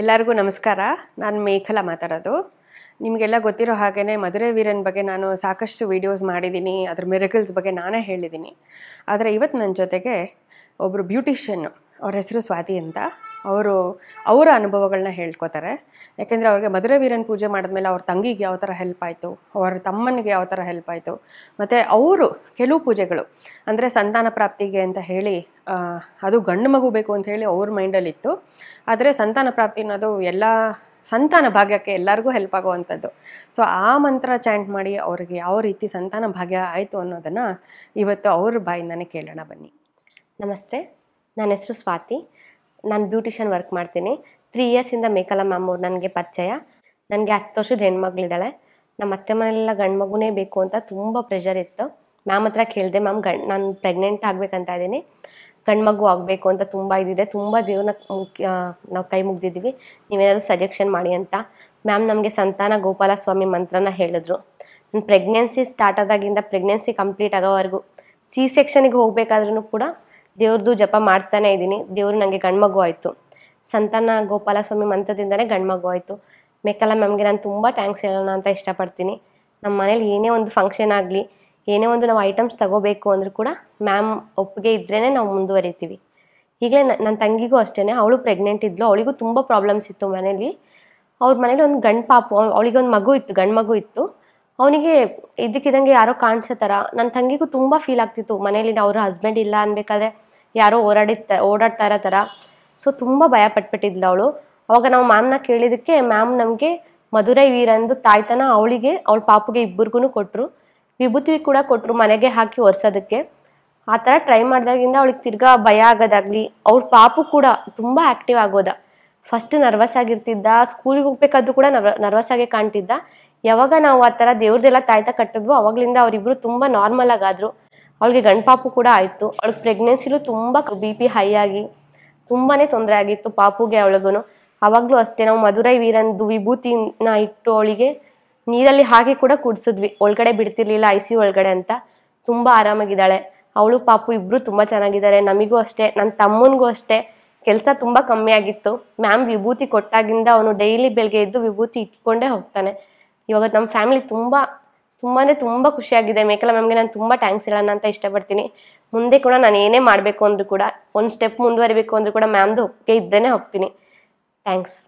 ಎಲ್ಲರಿಗೂ ನಮಸ್ಕಾರ ನಾನು ಮೇಖಲಾ ಮಾತಾಡೋದು ನಿಮಗೆಲ್ಲ ಗೊತ್ತಿರೋ ಹಾಗೆಯೇ ಮಧುರೈ ವೀರನ್ ಬಗ್ಗೆ ನಾನು ಸಾಕಷ್ಟು ವೀಡಿಯೋಸ್ ಮಾಡಿದ್ದೀನಿ ಅದ್ರ ಮಿರಕಲ್ಸ್ ಬಗ್ಗೆ ನಾನೇ ಹೇಳಿದ್ದೀನಿ ಆದರೆ ಇವತ್ತು ನನ್ನ ಜೊತೆಗೆ ಒಬ್ಬರು ಬ್ಯೂಟಿಷಿಯನ್ನು ಅವ್ರ ಹೆಸರು ಸ್ವಾತಿ ಅಂತ ಅವರು ಅವರ ಅನುಭವಗಳನ್ನ ಹೇಳ್ಕೊತಾರೆ ಯಾಕೆಂದರೆ ಅವ್ರಿಗೆ ಮಧುರೆ ವೀರನ್ ಪೂಜೆ ಮಾಡಿದ್ಮೇಲೆ ಅವ್ರ ತಂಗಿಗೆ ಯಾವ ಥರ ಹೆಲ್ಪ್ ಆಯಿತು ಅವ್ರ ತಮ್ಮನಿಗೆ ಯಾವ ಥರ ಹೆಲ್ಪ್ ಆಯಿತು ಮತ್ತು ಅವರು ಕೆಲವು ಪೂಜೆಗಳು ಅಂದರೆ ಸಂತಾನ ಪ್ರಾಪ್ತಿಗೆ ಅಂತ ಹೇಳಿ ಅದು ಗಂಡು ಮಗು ಬೇಕು ಅಂತ ಹೇಳಿ ಅವ್ರ ಮೈಂಡಲ್ಲಿತ್ತು ಆದರೆ ಸಂತಾನ ಪ್ರಾಪ್ತಿ ಅನ್ನೋದು ಎಲ್ಲ ಸಂತಾನ ಭಾಗ್ಯಕ್ಕೆ ಎಲ್ಲರಿಗೂ ಹೆಲ್ಪ್ ಆಗುವಂಥದ್ದು ಸೊ ಆ ಮಂತ್ರ ಚಾಂಟ್ ಮಾಡಿ ಅವ್ರಿಗೆ ಯಾವ ರೀತಿ ಸಂತಾನ ಭಾಗ್ಯ ಆಯಿತು ಅನ್ನೋದನ್ನು ಇವತ್ತು ಅವ್ರ ಬಾಯಿಂದನೇ ಕೇಳೋಣ ಬನ್ನಿ ನಮಸ್ತೆ ನನ್ನ ಹೆಸರು ಸ್ವಾತಿ ನಾನು ಬ್ಯೂಟಿಷಿಯನ್ ವರ್ಕ್ ಮಾಡ್ತೀನಿ ತ್ರೀ ಇಯರ್ಸಿಂದ ಮೇಕಲ ಮ್ಯಾಮ್ ಅವ್ರು ನನಗೆ ಪರಿಚಯ ನನಗೆ ಹತ್ತು ವರ್ಷದ ಹೆಣ್ಮಗಳಿದ್ದಾಳೆ ನಮ್ಮ ಅತ್ತೆ ಮನೆಯಲ್ಲ ಗಂಡು ಮಗುನೇ ಬೇಕು ಅಂತ ತುಂಬ ಪ್ರೆಷರ್ ಇತ್ತು ಮ್ಯಾಮ್ ಹತ್ರ ಕೇಳಿದೆ ಮ್ಯಾಮ್ ಗಂಡ್ ನಾನು ಪ್ರೆಗ್ನೆಂಟ್ ಆಗಬೇಕಂತ ಇದ್ದೀನಿ ಗಂಡು ಮಗು ಆಗಬೇಕು ಅಂತ ತುಂಬ ಇದಿದೆ ತುಂಬ ದೇವ್ರನ್ನ ನಾವು ಕೈ ಮುಗ್ದಿದ್ದೀವಿ ನೀವೇನಾದರೂ ಸಜೆಷನ್ ಮಾಡಿ ಅಂತ ಮ್ಯಾಮ್ ನಮಗೆ ಸಂತಾನ ಗೋಪಾಲ ಸ್ವಾಮಿ ಮಂತ್ರನ ಹೇಳಿದ್ರು ನನ್ನ ಪ್ರೆಗ್ನೆನ್ಸಿ ಸ್ಟಾರ್ಟ್ ಆದಾಗಿಂದ ಪ್ರೆಗ್ನೆನ್ಸಿ ಕಂಪ್ಲೀಟ್ ಆಗೋವರೆಗೂ ಸಿ ಸೆಕ್ಷನಿಗೆ ಹೋಗಬೇಕಾದ್ರೂ ಕೂಡ ದೇವ್ರದ್ದು ಜಪ ಮಾಡ್ತಾನೆ ಇದ್ದೀನಿ ದೇವ್ರು ನನಗೆ ಗಂಡ್ಮಗು ಆಯಿತು ಸಂತಾನ ಗೋಪಾಲ ಸ್ವಾಮಿ ಮಂತ್ರದಿಂದನೇ ಗಂಡ್ಮಗು ಆಯಿತು ಮೆಕ್ಕಲ ಮ್ಯಾಮ್ಗೆ ನಾನು ತುಂಬ ಥ್ಯಾಂಕ್ಸ್ ಹೇಳೋಣ ಅಂತ ಇಷ್ಟಪಡ್ತೀನಿ ನಮ್ಮ ಮನೇಲಿ ಏನೇ ಒಂದು ಫಂಕ್ಷನ್ ಆಗಲಿ ಏನೇ ಒಂದು ನಾವು ಐಟಮ್ಸ್ ತಗೋಬೇಕು ಅಂದರೂ ಕೂಡ ಮ್ಯಾಮ್ ಒಪ್ಪಿಗೆ ಇದ್ರೇ ನಾವು ಮುಂದುವರಿತೀವಿ ಹೀಗೆ ನನ್ನ ತಂಗಿಗೂ ಅಷ್ಟೇ ಅವಳು ಪ್ರೆಗ್ನೆಂಟ್ ಇದ್ಲು ಅವಳಿಗೂ ತುಂಬ ಪ್ರಾಬ್ಲಮ್ಸ್ ಇತ್ತು ಮನೇಲಿ ಅವ್ರ ಮನೇಲಿ ಒಂದು ಗಂಡು ಪಾಪು ಅವಳಿಗೆ ಒಂದು ಮಗು ಇತ್ತು ಗಂಡು ಮಗು ಇತ್ತು ಅವನಿಗೆ ಇದಕ್ಕಿದಂಗೆ ಯಾರೋ ಕಾಣಿಸೋ ಥರ ನನ್ನ ತಂಗಿಗೂ ತುಂಬ ಫೀಲ್ ಆಗ್ತಿತ್ತು ಮನೇಲಿ ಅವ್ರ ಹಸ್ಬೆಂಡ್ ಇಲ್ಲ ಅನ್ಬೇಕಾದ್ರೆ ಯಾರೋ ಓಡಾಡಿ ಓಡಾಡ್ತಾ ಇರೋ ಥರ ಸೊ ತುಂಬ ಭಯ ಪಟ್ಬಿಟ್ಟಿದ್ಲು ಅವಳು ಅವಾಗ ನಾವು ಮ್ಯಾಮ್ನ ಕೇಳಿದ್ದಕ್ಕೆ ಮ್ಯಾಮ್ ನಮಗೆ ಮಧುರೈ ವೀರಂದು ತಾಯ್ತನ ಅವಳಿಗೆ ಅವಳ ಪಾಪುಗೆ ಇಬ್ಬರಿಗೂ ಕೊಟ್ಟರು ವಿಭೂತಿ ಕೂಡ ಕೊಟ್ಟರು ಮನೆಗೆ ಹಾಕಿ ಒರೆಸೋದಕ್ಕೆ ಆ ಥರ ಟ್ರೈ ಮಾಡಿದಾಗಿಂದ ಅವಳಿಗೆ ತಿರ್ಗಾ ಭಯ ಆಗೋದಾಗಲಿ ಅವ್ರ ಪಾಪು ಕೂಡ ತುಂಬ ಆ್ಯಕ್ಟಿವ್ ಆಗೋದ ಫಸ್ಟ್ ನರ್ವಸ್ ಆಗಿರ್ತಿದ್ದ ಸ್ಕೂಲಿಗೆ ಹೋಗ್ಬೇಕಾದ್ರೂ ಕೂಡ ನರ್ವಸ್ ಆಗಿ ಕಾಣ್ತಿದ್ದ ಯಾವಾಗ ನಾವು ಆ ಥರ ದೇವ್ರದೆಲ್ಲ ತಾಯ್ತ ಕಟ್ಟಿದ್ವು ಅವಾಗಲಿಂದ ಅವರಿಬ್ಬರು ತುಂಬ ನಾರ್ಮಲ್ ಆಗಾದ್ರು ಅವಳಿಗೆ ಗಂಡಪಾಪು ಪಾಪು ಕೂಡ ಆಯಿತು ಅವಳಿಗೆ ಪ್ರೆಗ್ನೆನ್ಸಿಲು ತುಂಬ ಬಿ ಪಿ ಹೈ ಆಗಿ ತುಂಬಾ ತೊಂದರೆ ಆಗಿತ್ತು ಪಾಪುಗೆ ಅವಳಿಗೂ ಆವಾಗಲೂ ಅಷ್ಟೇ ನಾವು ಮಧುರೈ ವೀರಂದು ವಿಭೂತಿನ ಇಟ್ಟು ಅವಳಿಗೆ ನೀರಲ್ಲಿ ಹಾಕಿ ಕೂಡ ಕುಡಿಸಿದ್ವಿ ಒಳಗಡೆ ಬಿಡ್ತಿರ್ಲಿಲ್ಲ ಐ ಸಿ ಒಳಗಡೆ ಅಂತ ತುಂಬ ಆರಾಮಾಗಿದ್ದಾಳೆ ಅವಳು ಪಾಪು ಇಬ್ಬರು ತುಂಬ ಚೆನ್ನಾಗಿದ್ದಾರೆ ನಮಗೂ ಅಷ್ಟೇ ನನ್ನ ತಮ್ಮನಿಗೂ ಅಷ್ಟೇ ಕೆಲಸ ತುಂಬ ಕಮ್ಮಿ ಆಗಿತ್ತು ಮ್ಯಾಮ್ ವಿಭೂತಿ ಕೊಟ್ಟಾಗಿಂದ ಅವನು ಡೈಲಿ ಬೆಳಗ್ಗೆ ಎದ್ದು ವಿಭೂತಿ ಇಟ್ಕೊಂಡೇ ಹೋಗ್ತಾನೆ ಇವಾಗ ನಮ್ಮ ಫ್ಯಾಮಿಲಿ ತುಂಬ ತುಂಬಾ ತುಂಬ ಖುಷಿಯಾಗಿದೆ ಮೇಕಲ ಮ್ಯಾಮ್ಗೆ ನಾನು ತುಂಬ ಥ್ಯಾಂಕ್ಸ್ ಹೇಳೋಣ ಅಂತ ಇಷ್ಟಪಡ್ತೀನಿ ಮುಂದೆ ಕೂಡ ನಾನು ಏನೇ ಮಾಡಬೇಕು ಅಂದರೂ ಕೂಡ ಒಂದು ಸ್ಟೆಪ್ ಮುಂದುವರಿಬೇಕು ಅಂದರೂ ಕೂಡ ಮ್ಯಾಮ್ದು ಒಪ್ಪಿಗೆ ಇದ್ದೇ ಹೋಗ್ತೀನಿ ಥ್ಯಾಂಕ್ಸ್